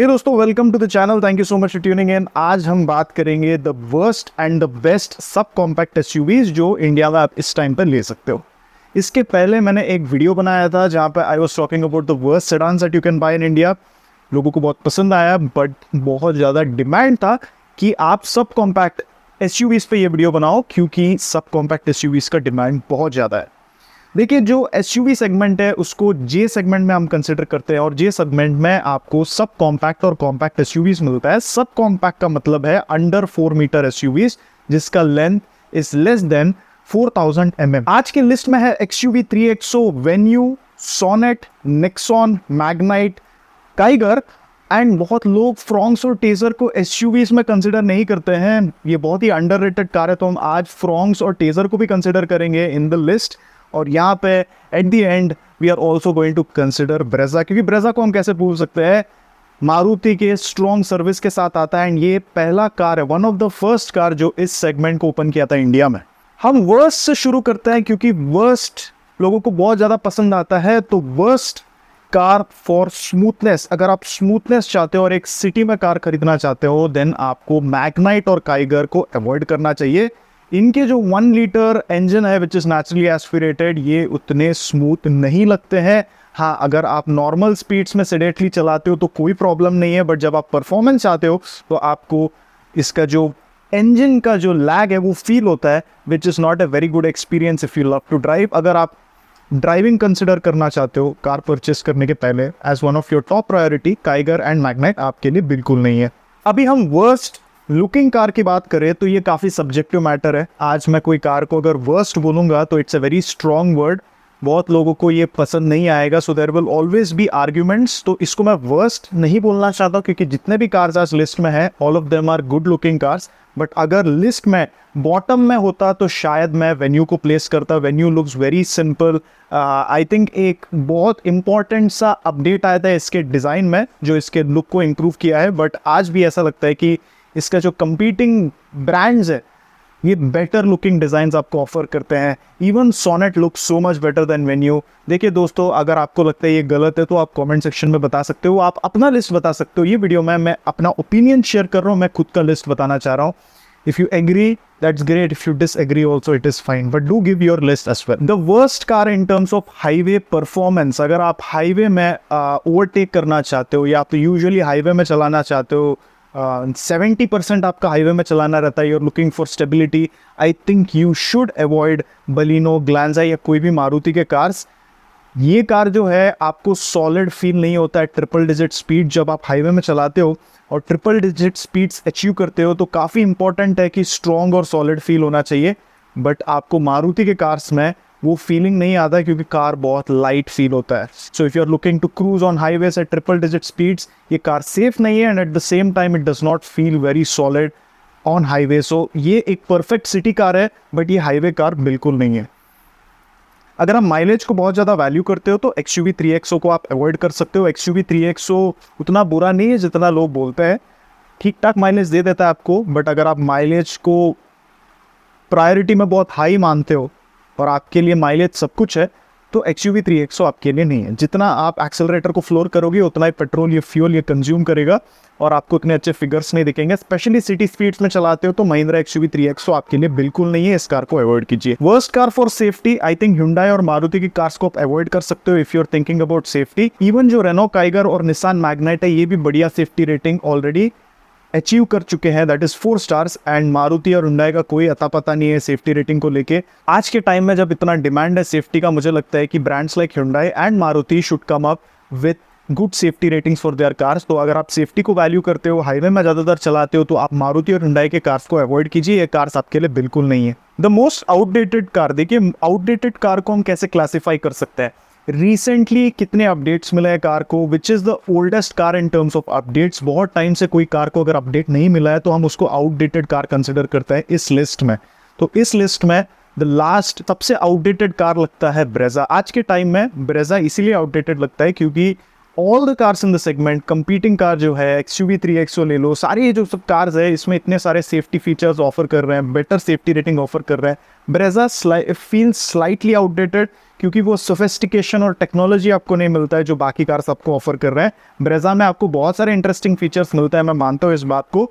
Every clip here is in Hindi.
हे दोस्तों welcome to the channel thank you so much tuning in आज हम बात करेंगे the worst and the best subcompacts जो इंडिया में आप इस टाइम पर ले सकते हो इसके पहले मैंने एक वीडियो बनाया था जहां पर I was talking about the worst sedans that you can buy in India लोगों को बहुत पसंद आया बट बहुत ज़्यादा डिमांड था कि आप सब कॉम्पैक्ट एस पे ये वीडियो बनाओ क्योंकि सब कॉम्पैक्ट एस का डिमांड बहुत ज़्यादा है देखिए जो एस सेगमेंट है उसको जे सेगमेंट में हम कंसिडर करते हैं और जे सेगमेंट में आपको सब कॉम्पैक्ट और कॉम्पैक्ट एस मिलता है सब कॉम्पैक्ट का मतलब है अंडर फोर मीटर एस जिसका length is less than 4000 mm. आज के लिस्ट में है X three XO Venue Sonet Nexon Magnite Kiger and बहुत लोग फ्रॉन्ग्स और टेजर को एस में कंसिडर नहीं करते हैं ये बहुत ही अंडर कार है तो हम आज फ्रॉन्ग्स और टेजर को भी कंसिडर करेंगे इन द लिस्ट और यहाँ पे at the end we are also going to consider Brezza क्योंकि ब्रेजा को हम कैसे पूछ सकते हैं मारुति के स्ट्रॉन्ग सर्विस के साथ आता है एंड ये पहला कार है one of the first car जो इस सेगमेंट को ओपन किया था इंडिया में हम वर्स्ट से शुरू करते हैं क्योंकि वर्स्ट लोगों को बहुत ज़्यादा पसंद आता है तो वर्स्ट कार फॉर स्मूथनेस अगर आप स्मूथनेस चाहते हो और एक सिटी में कार खरीदना चाहते हो देन आपको मैगनाइट और काइगर को अवॉइड करना चाहिए इनके जो वन लीटर इंजन है विच इज़ नेचुरली एस्पिरेटेड ये उतने स्मूथ नहीं लगते हैं हाँ अगर आप नॉर्मल स्पीड्स में सेडेटली चलाते हो तो कोई प्रॉब्लम नहीं है बट जब आप परफॉर्मेंस चाहते हो तो आपको इसका जो इंजन का जो लैग है वो फील होता है which is not a very good experience if you love to drive अगर आप ड्राइविंग कंसिडर करना चाहते हो कार परचेस करने के पहले as one of your top priority Kiger and Magnite आपके लिए बिल्कुल नहीं है अभी हम वर्स्ट लुकिंग कार की बात करें तो ये काफ़ी सब्जेक्टिव मैटर है आज मैं कोई कार को अगर वर्स्ट बोलूंगा तो it's a very strong word बहुत लोगों को ये पसंद नहीं आएगा so there will always be arguments तो इसको मैं वर्स्ट नहीं बोलना चाहता क्योंकि जितने भी कार्स आज लिस्ट में हैं all of them are good looking cars but अगर लिस्ट में बॉटम में होता तो शायद मैं वेन्यू को प्लेस करता Venue looks very simple I think एक बहुत इंपॉर्टेंट सा अपडेट आया था इसके डिज़ाइन में जो इसके लुक को इम्प्रूव किया है बट आज भी ऐसा लगता है कि uh, इसका जो कम्पीटिंग ब्रांड्स है ये बेटर लुकिंग डिज़ाइन आपको ऑफर करते हैं even Sonet look so much better than Venue देखिए दोस्तों अगर आपको लगता है ये गलत है तो आप कमेंट सेक्शन में बता सकते हो आप अपना लिस्ट बता सकते हो ये वीडियो में मैं अपना ओपिनियन शेयर कर रहा हूँ मैं खुद का लिस्ट बताना चाह रहा हूँ if you agree that's great if you disagree also it is fine but do give your list as well the worst car in terms of highway performance अगर आप हाईवे में uh, करना चाहते हो या आप तो हाईवे में चलाना चाहते हो सेवेंटी uh, परसेंट आपका हाईवे में चलाना रहता है you're looking for stability I think you should avoid Baleno Glanza या कोई भी मारुति के कार्स ये कार जो है आपको सॉलिड फील नहीं होता है ट्रिपल डिजिट स्पीड जब आप हाईवे में चलाते हो और ट्रिपल डिजिट स्पीड्स अचीव करते हो तो काफ़ी इंपॉर्टेंट है कि स्ट्रॉन्ग और सॉलिड फील होना चाहिए बट आपको मारुति के कार्स में वो फीलिंग नहीं आता है क्योंकि कार बहुत लाइट फील होता है so if you are looking to cruise on highway at triple digit speeds ये कार सेफ नहीं है and at the same time it does not feel very solid on highway so ये एक परफेक्ट सिटी कार है बट ये हाईवे कार बिल्कुल नहीं है अगर आप माइलेज को बहुत ज़्यादा वैल्यू करते हो तो एक्स यू को आप अवॉइड कर सकते हो एक्स यू उतना बुरा नहीं है जितना लोग बोलते हैं ठीक ठाक माइलेज दे देता है आपको बट अगर आप माइलेज को प्रायोरिटी में बहुत हाई मानते हो और आपके लिए माइलेज सब कुछ है तो H U V three XO आपके लिए नहीं है जितना आप एक्सेलरेटर को फ्लोर करोगे उतना ही पेट्रोल या फ्यूल ये कंज्यूम करेगा और आपको इतने अच्छे फिगर्स नहीं दिखेंगे स्पेशली सिटी स्पीड्स में चलाते हो तो Mahindra X U three XO आपके लिए बिल्कुल नहीं है इस कार को अवॉइड कीजिए worst car for safety I think Hyundai और मारुति की कार्स को आप अवॉइड कर सकते हो if you are thinking about safety even जो रेनो काइगर और निशान मैग्नेट है ये भी बढ़िया सेफ्टी रेटिंग ऑलरेडी अचीव कर चुके हैं that is four stars and Maruti और हुंडाई का कोई अता पता नहीं है सेफ्टी रेटिंग को लेके आज के टाइम में जब इतना डिमांड है सेफ्टी का मुझे लगता है कि brands like Hyundai and Maruti should come up with good safety ratings for their cars तो अगर आप सेफ्टी को वैल्यू करते हो हाईवे में ज़्यादातर चलाते हो तो आप मारुति और हुंडाई के कार्स को अवॉइड कीजिए ये कार्स आपके लिए बिल्कुल नहीं है द मोस्ट आउटडेटेड कार देखिए आउटडेटेड कार को हम कैसे क्लासीफाई कर सकते हैं रिसेंटली कितने अपडेट्स मिले हैं कार को which is the oldest car in terms of updates बहुत टाइम से कोई कार को अगर अपडेट नहीं मिला है तो हम उसको आउटडेटेड कार कंसिडर करते हैं इस लिस्ट में तो इस लिस्ट में द लास्ट सबसे आउटडेटेड कार लगता है ब्रेजा आज के टाइम में ब्रेजा इसीलिए आउटडेटेड लगता है क्योंकि all the cars in the segment competing car जो है X U V three XO ले लो सारी जो सब कार्स है इसमें इतने सारे सेफ्टी फीचर्स ऑफर कर रहे हैं बेटर सेफ्टी रेटिंग ऑफर कर रहे हैं ब्रेजा फील स्लाइटली आउटडेटेड क्योंकि वो सोफेस्टिकेशन और टेक्नोलॉजी आपको नहीं मिलता है जो बाकी कार्स आपको ऑफर कर रहे हैं ब्रेजा में आपको बहुत सारे इंटरेस्टिंग फीचर्स मिलते हैं मैं मानता हूँ इस बात को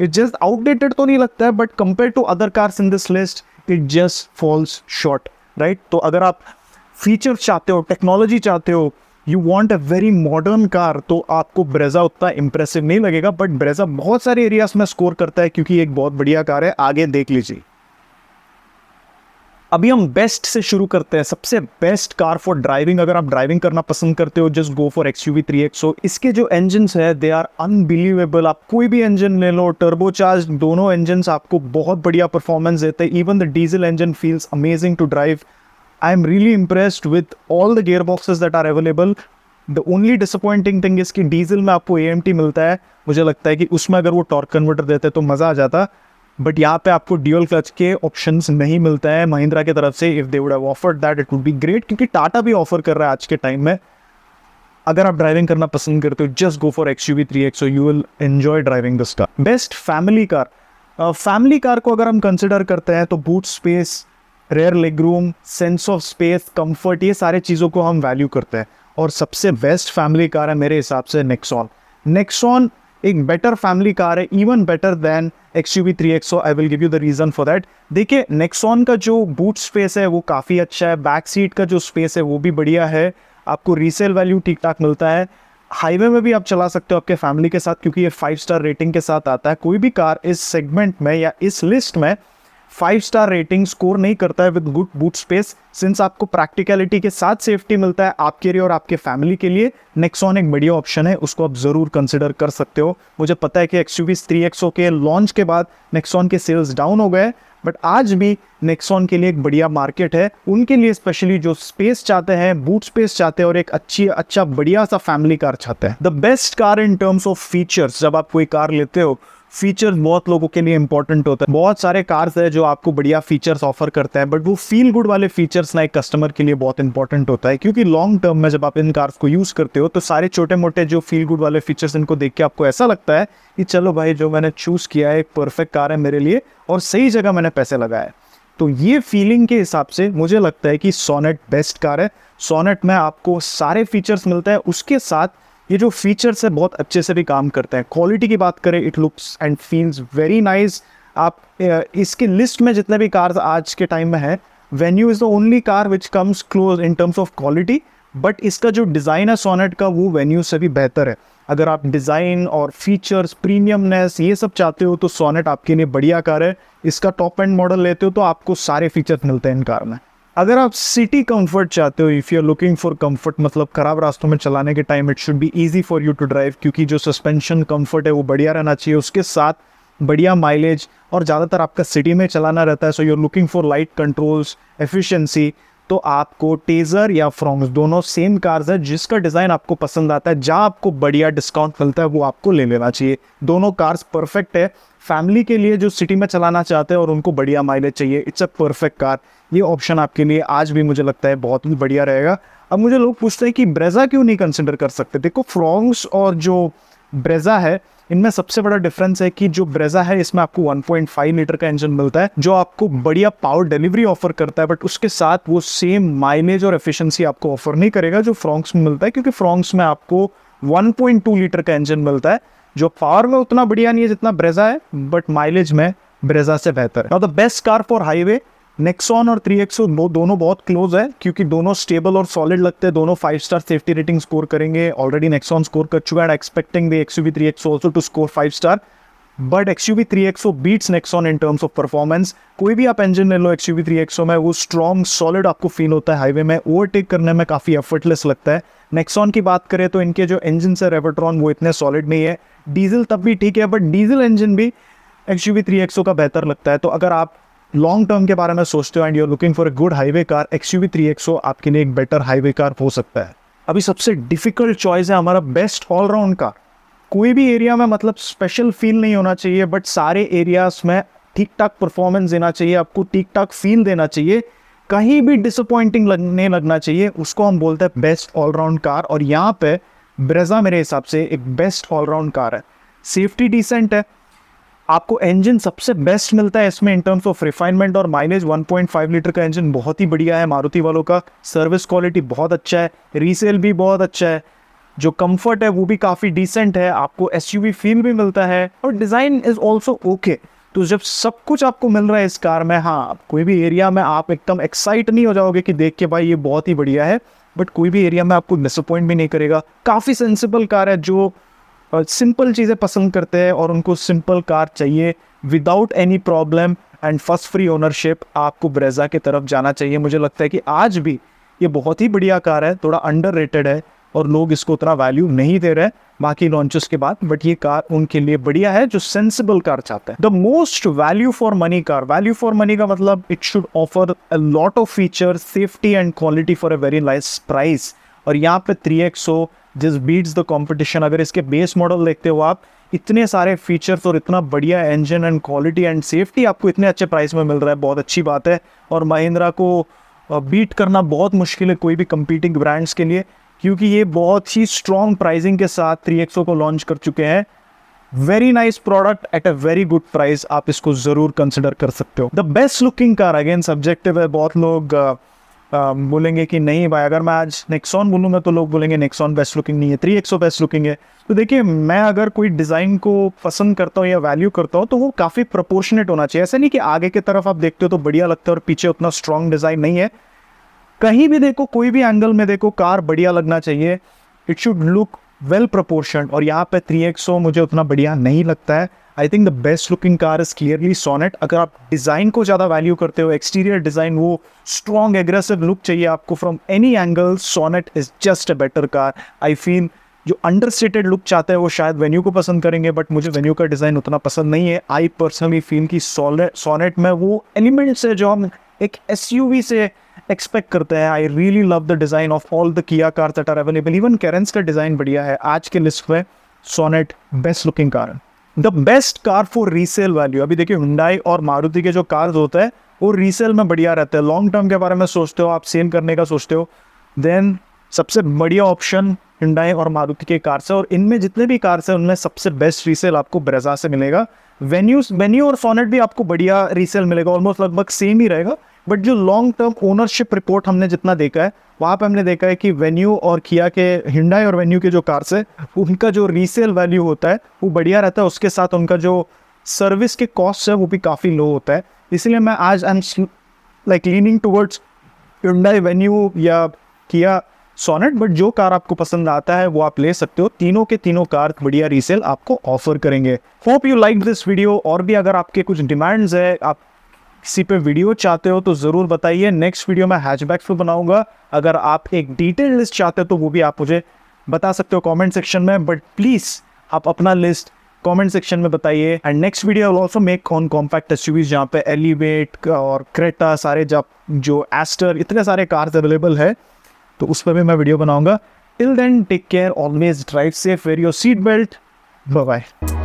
इट जस्ट आउटडेटेड तो नहीं लगता है but compare to other cars in this list it just falls short right तो अगर आप फीचर चाहते हो टेक्नोलॉजी चाहते हो you want a very modern car तो आपको ब्रेजा उतना इंप्रेसिव नहीं लगेगा बट ब्रेजा बहुत सारे एरियाज में स्कोर करता है क्योंकि एक बहुत बढ़िया कार है आगे देख लीजिए अभी हम बेस्ट से शुरू करते हैं सबसे बेस्ट कार फॉर ड्राइविंग अगर आप ड्राइविंग करना पसंद करते हो just go for X U V three XO इसके जो इंजन है दे आर अनबिलीवेबल आप कोई भी इंजन ले लो टर्बोचार्ज दोनों इंजन आपको बहुत बढ़िया परफॉर्मेंस देते हैं even the diesel engine feels amazing to drive I am really impressed with all the gear boxes that are available the only disappointing thing इसकी डीजल में आपको ए मिलता है मुझे लगता है कि उसमें अगर वो टॉर्क कन्वर्टर देते तो मज़ा आ जाता बट यहाँ पे आपको ड्यूअल क्लच के ऑप्शन नहीं मिलता है महिंद्रा की तरफ से if they would have offered that it would be great क्योंकि टाटा भी ऑफर कर रहा है आज के टाइम में अगर आप ड्राइविंग करना पसंद करते हो just go for X U V three X you will enjoy driving this car best family car family car को अगर हम कंसिडर करते हैं तो boot space rear leg room sense of space comfort ये सारे चीज़ों को हम वैल्यू करते हैं और सबसे बेस्ट फैमिली कार है मेरे हिसाब से नेक्सॉन नेक्सॉन एक बेटर फैमिली कार है even better than X U V three XO I will give you the reason for that देखिए नेक्सॉन का जो बूट स्पेस है वो काफ़ी अच्छा है बैक सीट का जो स्पेस है वो भी बढ़िया है आपको रीसेल वैल्यू ठीक ठाक मिलता है हाईवे में भी आप चला सकते हो आपके फैमिली के साथ क्योंकि ये फाइव स्टार रेटिंग के साथ आता है कोई भी कार इस सेगमेंट में या इस लिस्ट में फाइव स्टार रेटिंग स्कोर नहीं करता है with good boot space since आपको प्रैक्टिकलिटी के साथ सेफ्टी मिलता है आपके लिए और आपके फैमिली के लिए नेक्सॉन एक बढ़िया ऑप्शन है उसको आप ज़रूर कंसिडर कर सकते हो मुझे पता है कि एक्स एक्सयूवीज थ्री एक्सो के लॉन्च के बाद नेक्सॉन के सेल्स डाउन हो गए बट आज भी नेक्सॉन के लिए एक बढ़िया मार्केट है उनके लिए स्पेशली जो स्पेस चाहते हैं बूट स्पेस चाहते हैं और एक अच्छी अच्छा बढ़िया सा फैमिली कार चाहते हैं the best car in terms of features जब आप कोई कार लेते हो फीचर्स बहुत लोगों के लिए इंपॉर्टेंट होता है बहुत सारे कार्स है जो आपको बढ़िया फीचर्स ऑफर करते हैं बट वो फील गुड वाले फीचर्स ना एक कस्टमर के लिए बहुत इंपॉर्टेंट होता है क्योंकि लॉन्ग टर्म में जब आप इन कार्स को यूज़ करते हो तो सारे छोटे मोटे जो फील गुड वाले फीचर्स इनको देख के आपको ऐसा लगता है कि चलो भाई जो मैंने चूज़ किया है एक परफेक्ट कार है मेरे लिए और सही जगह मैंने पैसे लगाए तो ये फीलिंग के हिसाब से मुझे लगता है कि सोनेट बेस्ट कार है सोनेट में आपको सारे फीचर्स मिलता है उसके साथ ये जो फीचर्स है बहुत अच्छे से भी काम करते हैं क्वालिटी की बात करें it looks and feels very nice आप इसके लिस्ट में जितने भी कार्स आज के टाइम में है Venue is the only car which comes close in terms of quality but इसका जो डिज़ाइन है सोनेट का वो वेन्यू से भी बेहतर है अगर आप डिज़ाइन और फीचर्स प्रीमियमनेस ये सब चाहते हो तो सोनेट आपके लिए बढ़िया कार है इसका टॉप एंड मॉडल लेते हो तो आपको सारे फीचर्स मिलते हैं इन कार में अगर आप सिटी कंफर्ट चाहते हो if you are looking for comfort मतलब ख़राब रास्तों में चलाने के time it should be easy for you to drive क्योंकि जो सस्पेंशन कंफर्ट है वो बढ़िया रहना चाहिए उसके साथ बढ़िया माइलेज और ज़्यादातर आपका सिटी में चलाना रहता है so you are looking for light controls efficiency तो आपको टेजर या फ्रॉन्ग्स दोनों सेम कार्स है जिसका डिज़ाइन आपको पसंद आता है जहाँ आपको बढ़िया डिस्काउंट मिलता है वो आपको ले लेना चाहिए दोनों कार्स परफेक्ट है फैमिली के लिए जो सिटी में चलाना चाहते हैं और उनको बढ़िया माइलेज चाहिए इट्स अ परफेक्ट कार ये ऑप्शन आपके लिए आज भी मुझे लगता है बहुत ही बढ़िया रहेगा अब मुझे लोग पूछते हैं कि ब्रेजा क्यों नहीं कंसिडर कर सकते देखो फ्रॉन्ग्स और जो ब्रेजा है इनमें सबसे बड़ा डिफरेंस है कि जो ब्रेजा है इसमें आपको 1.5 लीटर का इंजन मिलता है जो आपको बढ़िया पावर डिलीवरी ऑफर करता है बट उसके साथ वो सेम माइलेज और एफिशिएंसी आपको ऑफर नहीं करेगा जो फ्रॉन्क्स में मिलता है क्योंकि फ्रॉन्क्स में आपको 1.2 लीटर का इंजन मिलता है जो पावर में उतना बढ़िया नहीं है जितना ब्रेजा है बट माइलेज में ब्रेजा से बेहतर है the best car for highway Nexon और थ्री एक्सो दोनों बहुत क्लोज है क्योंकि दोनों स्टेबल और सॉलिड लगते हैं दोनों five star safety rating score करेंगे ऑलरेडी नेक्सॉन स्कोर कर चुका है expecting the XUV three XO also to score five star but X U V three XO beats Nexon in terms of performance कोई भी आप इंजन ले लो X U V three XO में वो स्ट्रॉन्ग सॉलिड आपको फील होता है हाईवे में ओवरटेक करने में काफ़ी एफर्टलेस लगता है नेक्सॉन की बात करें तो इनके जो इंजन है रेवट्रॉन वो इतने सॉलिड नहीं है डीजल तब भी ठीक है बट डीजल इंजन भी X U V three XO का बेहतर लगता है तो अगर आप लॉन्ग टर्म के बारे में सोचते हो and you are looking for a good highway car X U three XO आपके लिए एक बेटर हाईवे कार हो सकता है अभी सबसे डिफिकल्ट चॉइस है हमारा बेस्ट ऑलराउंड कार कोई भी एरिया में मतलब स्पेशल फील नहीं होना चाहिए बट सारे एरियाज में ठीक ठाक परफॉर्मेंस देना चाहिए आपको ठीक ठाक फील देना चाहिए कहीं भी डिसअपॉइंटिंग लगने लगना चाहिए उसको हम बोलते हैं बेस्ट ऑलराउंड कार और यहाँ पे ब्रेजा मेरे हिसाब से एक बेस्ट ऑलराउंड कार है सेफ्टी डिसेंट है आपको इंजन सबसे बेस्ट मिलता है इसमें इन टर्म्स ऑफ रिफाइनमेंट और माइलेज 1.5 लीटर का इंजन बहुत ही बढ़िया है मारुति वालों का सर्विस क्वालिटी बहुत अच्छा है रीसेल भी बहुत अच्छा है जो कंफर्ट है वो भी काफ़ी डिसेंट है आपको एस फील भी मिलता है और डिज़ाइन इज़ ऑल्सो ओके तो जब सब कुछ आपको मिल रहा है इस कार में हाँ कोई भी एरिया में आप एकदम एक्साइट नहीं हो जाओगे कि देख के भाई ये बहुत ही बढ़िया है बट कोई भी एरिया में आपको डिसअपॉइंट भी नहीं करेगा काफ़ी सेंसिबल कार है जो सिंपल चीज़ें पसंद करते हैं और उनको सिंपल कार चाहिए without any problem and first free ownership आपको ब्रेजा की तरफ जाना चाहिए मुझे लगता है कि आज भी ये बहुत ही बढ़िया कार है थोड़ा अंडर है और लोग इसको उतना वैल्यू नहीं दे रहे बाकी लॉन्चेस के बाद बट ये कार उनके लिए बढ़िया है जो सेंसिबल कार चाहते हैं the most value for money car value for money का मतलब it should offer a lot of feature safety and quality for a very less price और यहाँ पे थ्री एक्स हो जिस बीट्स द कॉम्पिटिशन अगर इसके बेस मॉडल देखते हो आप इतने सारे फीचर्स और इतना बढ़िया engine and quality and safety आपको इतने अच्छे प्राइस में मिल रहा है बहुत अच्छी बात है और महिंद्रा को बीट करना बहुत मुश्किल है कोई भी कंपीटिंग ब्रांड्स के लिए क्योंकि ये बहुत ही स्ट्रॉन्ग प्राइजिंग के साथ थ्री को लॉन्च कर चुके हैं very nice product at a very good price आप इसको ज़रूर कंसिडर कर सकते हो the best looking car again subjective है बहुत लोग uh, बोलेंगे कि नहीं भाई अगर मैं आज नेक्सॉन बोलूँगा तो लोग बोलेंगे नेक्सॉन बेस्ट लुकिंग नहीं है थ्री एक्सो बेस्ट लुकिंग है तो देखिए मैं अगर कोई डिज़ाइन को पसंद करता हूँ या वैल्यू करता हूँ तो वो काफ़ी प्रपोर्शनेट होना चाहिए ऐसा नहीं कि आगे की तरफ आप देखते हो तो बढ़िया लगता है और पीछे उतना स्ट्रॉन्ग डिज़ाइन नहीं है कहीं भी देखो कोई भी एंगल में देखो कार बढ़िया लगना चाहिए it should look well proportion और यहाँ पे थ्री मुझे उतना बढ़िया नहीं लगता है I think the best looking car is clearly Sonet अगर आप डिज़ाइन को ज़्यादा वैल्यू करते हो एक्सटीरियर डिज़ाइन वो स्ट्रॉन्ग एग्रेसिव लुक चाहिए आपको from any angle Sonet is just a better car I feel जो अंडर स्टेटेड लुक चाहते हैं वो शायद वेन्यू को पसंद करेंगे बट मुझे वेन्यू का डिज़ाइन उतना पसंद नहीं है आई पर्सनली फील की सोनेट में वो एलिमेंट्स है जो हम एक एस से एक्सपेक्ट करते हैं I really love the design of all the Kia cars that are available even Carens का डिज़ाइन बढ़िया है आज के लिस्ट में सोनेट बेस्ट लुकिंग कार है the best car for resale value अभी देखिए हुंडाई और मारुति के जो कार्स होते हैं वो रीसेल में बढ़िया रहते हैं लॉन्ग टर्म के बारे में सोचते हो आप सेल करने का सोचते हो देन सबसे बढ़िया ऑप्शन हिंडाई और मारुति के कार्स है और इनमें जितने भी कार्स हैं उनमें सबसे बेस्ट रीसेल आपको ब्रेजा से मिलेगा वेन्यू वेन्यू और सोनेट भी आपको बढ़िया रीसेल मिलेगा ऑलमोस्ट लगभग सेम ही रहेगा बट जो लॉन्ग टर्म ओनरशिप रिपोर्ट हमने जितना देखा है वहाँ पे हमने देखा है कि वेन्यू और किया के हिंडाई और वेन्यू के जो कार्स है उनका जो रीसेल वैल्यू होता है वो बढ़िया रहता है उसके साथ उनका जो सर्विस के कॉस्ट है वो भी काफ़ी लो होता है इसलिए मैं आज I am like leaning towards Hyundai Venue या किया सोनेट बट जो कार आपको पसंद आता है वो आप ले सकते हो तीनों के तीनों कार बढ़िया रीसेल आपको ऑफर करेंगे hope you like this video और भी अगर आपके कुछ डिमांड्स है आप किसी पे वीडियो चाहते हो तो ज़रूर बताइए नेक्स्ट वीडियो मैं हैचबैक्स पे बनाऊंगा अगर आप एक डिटेल लिस्ट चाहते हो तो वो भी आप मुझे बता सकते हो कमेंट सेक्शन में बट प्लीज़ आप अपना लिस्ट कमेंट सेक्शन में बताइए and next video also make on compact S जहाँ पे एलिवेट और क्रेटा सारे जब जो एस्टर इतने सारे कार्स अवेलेबल है तो उस पर भी मैं वीडियो बनाऊंगा till then take care always drive safe wear your seat belt bye